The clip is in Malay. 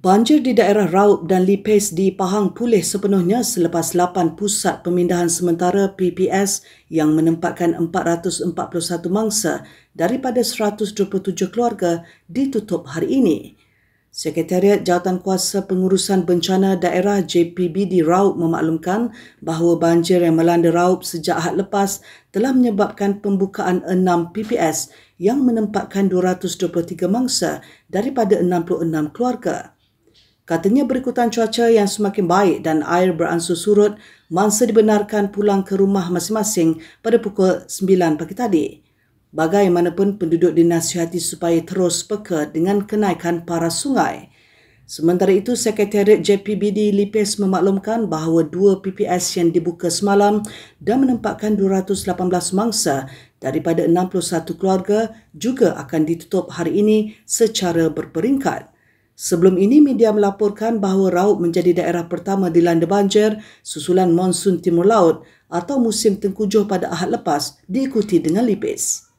Banjir di daerah Raub dan Lipes di Pahang pulih sepenuhnya selepas 8 pusat pemindahan sementara PPS yang menempatkan 441 mangsa daripada 127 keluarga ditutup hari ini. Sekretariat Jawatan Kuasa Pengurusan Bencana Daerah JPB di Raub memaklumkan bahawa banjir yang melanda Raub sejak ahad lepas telah menyebabkan pembukaan 6 PPS yang menempatkan 223 mangsa daripada 66 keluarga. Katanya berikutan cuaca yang semakin baik dan air beransur surut, mangsa dibenarkan pulang ke rumah masing-masing pada pukul 9 pagi tadi. Bagaimanapun penduduk dinasihati supaya terus peka dengan kenaikan para sungai. Sementara itu, Sekretariat JPBD Lipis memaklumkan bahawa dua PPS yang dibuka semalam dan menempatkan 218 mangsa daripada 61 keluarga juga akan ditutup hari ini secara berperingkat. Sebelum ini, media melaporkan bahawa Raub menjadi daerah pertama dilanda banjir susulan monsun timur laut atau musim tengkujuh pada ahad lepas diikuti dengan lipis.